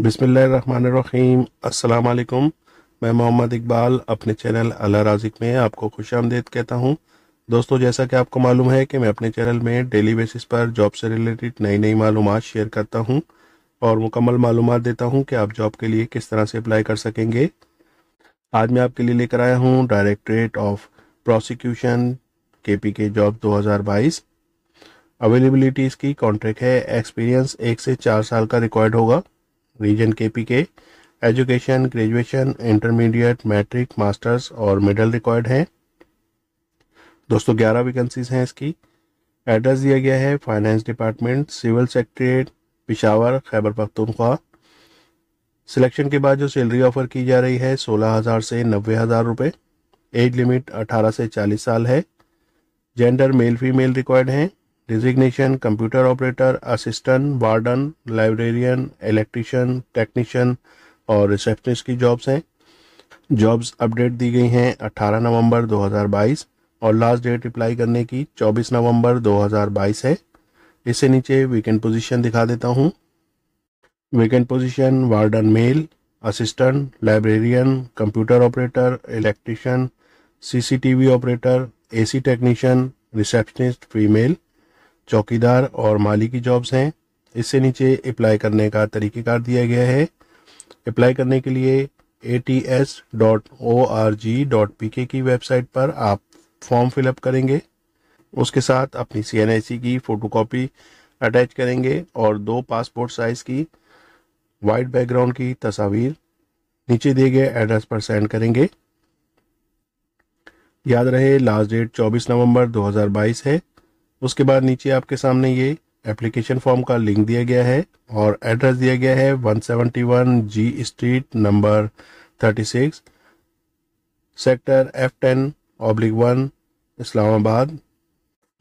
बिसमीम अल्लाम मैं मोहम्मद इकबाल अपने चैनल अला राजिक में आपको खुश आमदेद कहता हूँ दोस्तों जैसा कि आपको मालूम है कि मैं अपने चैनल में डेली बेसिस पर जॉब से रिलेटेड नई नई मालूम शेयर करता हूँ और मुकम्मल मालूम देता हूँ कि आप जॉब के लिए किस तरह से अप्लाई कर सकेंगे आज मैं आपके लिए लेकर आया हूँ directorate of prosecution K P K job बाईस अवेलेबिलिटीज़ इसकी कॉन्ट्रैक्ट है एक्सपीरियंस एक से चार साल का रिक्वायर्ड होगा reason K P K education graduation intermediate matric masters और मिडल रिक्वायर्ड हैं दोस्तों ग्यारह वैकेंसीज हैं इसकी एड्रेस दिया गया है finance department civil secretariat Peshawar Khyber Pakhtunkhwa selection के बाद जो सैलरी ऑफर की जा रही है सोलह हज़ार से नब्बे हज़ार रुपये एज लिमिट अठारह से चालीस साल है जेंडर मेल फीमेल रिक्वायर्ड हैं designation computer operator assistant warden librarian electrician technician और रिसेप्शनिस्ट की जॉब्स हैं जॉब्स अपडेट दी गई हैं 18 नवंबर 2022 और लास्ट डेट अप्लाई करने की 24 नवंबर 2022 है इससे नीचे वीकेंड पोजीशन दिखा देता हूँ vacant position warden male assistant librarian computer operator electrician CCTV operator AC technician receptionist female चौकीदार और माली की जॉब्स हैं इससे नीचे अप्लाई करने का तरीक़ेकार दिया गया है अप्लाई करने के लिए A T S dot O R G dot P K की वेबसाइट पर आप फॉर्म फिलअप करेंगे उसके साथ अपनी सी एन आई सी की फ़ोटोकॉपी अटैच करेंगे और दो पासपोर्ट साइज़ की वाइट बैकग्राउंड की तस्वीर नीचे दिए गए एड्रेस पर सेंड करेंगे याद रहे लास्ट डेट 24 नवंबर 2022 है उसके बाद नीचे आपके सामने ये एप्लीकेशन फॉर्म का लिंक दिया गया है और एड्रेस दिया गया है 171 G street number 36 sector F ten oblique one Islamabad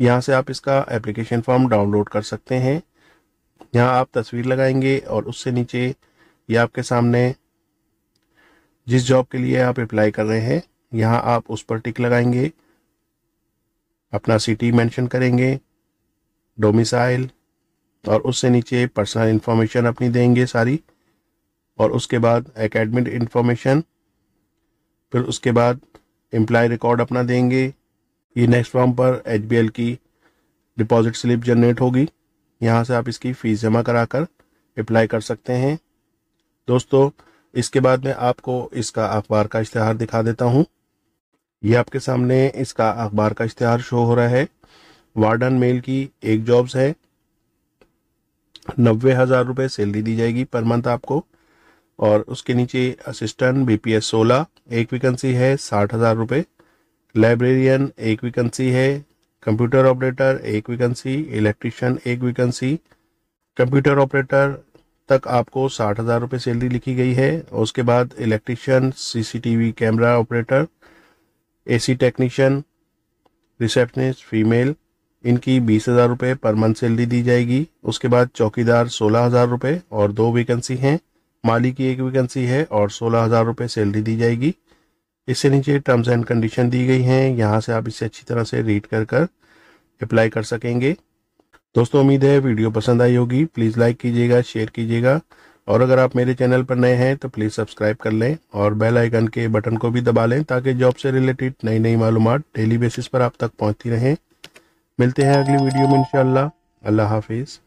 यहाँ से आप इसका एप्लीकेशन फॉर्म डाउनलोड कर सकते हैं यहाँ आप तस्वीर लगाएंगे और उससे नीचे ये आपके सामने जिस जॉब के लिए आप अप्लाई कर रहे हैं यहाँ आप उस पर टिक लगाएंगे अपना सिटी मेंशन करेंगे डोमिसाइल और उससे नीचे पर्सनल इन्फॉर्मेशन अपनी देंगे सारी और उसके बाद एकेडमिक इन्फॉर्मेशन फिर उसके बाद एम्प्लाई रिकॉर्ड अपना देंगे ये नेक्स्ट फॉर्म पर एच की डिपॉजिट स्लिप जनरेट होगी यहाँ से आप इसकी फ़ीस जमा करा कर अप्लाई कर सकते हैं दोस्तों इसके बाद मैं आपको इसका अखबार का इश्तहार दिखा देता हूँ ये आपके सामने इसका अखबार का इश्तेहार शो हो रहा है वार्डन मेल की एक जॉब्स है नब्बे हज़ार रुपये सैलरी दी जाएगी पर मंथ आपको और उसके नीचे असिस्टेंट बीपीएस 16 एक वैकेंसी है साठ हज़ार रुपये लाइब्रेरियन एक वैकेंसी है कंप्यूटर ऑपरेटर एक वैकेंसी इलेक्ट्रिशियन एक वैकेंसी कंप्यूटर ऑपरेटर तक आपको साठ हज़ार रुपये सैलरी लिखी गई है उसके बाद electrician CCTV camera operator AC technician receptionist female इनकी बीस हज़ार रुपये पर मंथ सैलरी दी जाएगी उसके बाद चौकीदार सोलह हज़ार रुपये और दो वैकेंसी हैं माली की एक वैकेंसी है और सोलह हज़ार रुपये सैलरी दी जाएगी इससे नीचे टर्म्स एंड कंडीशन दी गई हैं यहाँ से आप इसे अच्छी तरह से रीड कर कर अप्लाई कर सकेंगे दोस्तों उम्मीद है वीडियो पसंद आई होगी प्लीज़ लाइक कीजिएगा शेयर कीजिएगा और अगर आप मेरे चैनल पर नए हैं तो प्लीज़ सब्सक्राइब कर लें और बेल आइकन के बटन को भी दबा लें ताकि जॉब से रिलेटेड नई नई मालूम डेली बेसिस पर आप तक पहुँचती रहें मिलते हैं अगली वीडियो में इन अल्लाह हाफिज़